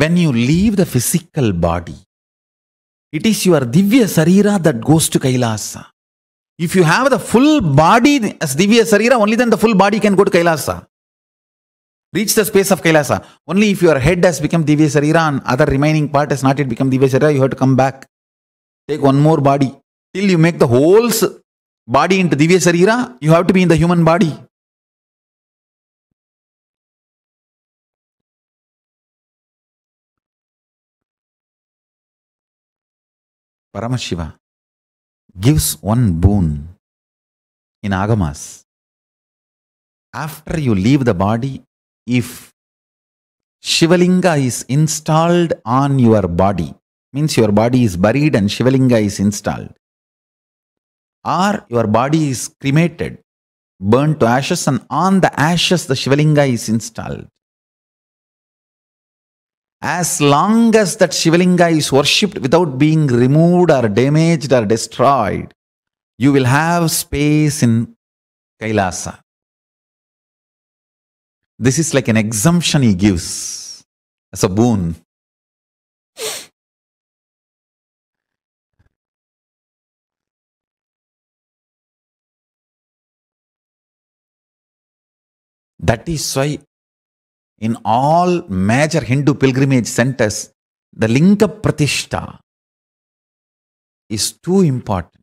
when you leave the physical body, it is your Divya Sarira that goes to Kailasa. If you have the full body as Divya Sarira, only then the full body can go to Kailasa. Reach the space of Kailasa. Only if your head has become Divya Sarira and other remaining part has not yet become Divya Sarira, you have to come back. Take one more body. Till you make the whole body into Divya Sarira, you have to be in the human body. Paramashiva gives one boon in Agamas. After you leave the body, if Shivalinga is installed on your body, means your body is buried and Shivalinga is installed, or your body is cremated, burned to ashes, and on the ashes the Shivalinga is installed as long as that Shivalinga is worshipped without being removed or damaged or destroyed, you will have space in Kailasa. This is like an exemption he gives as a boon. That is why in all major Hindu pilgrimage centers, the Linga Pratishtha is too important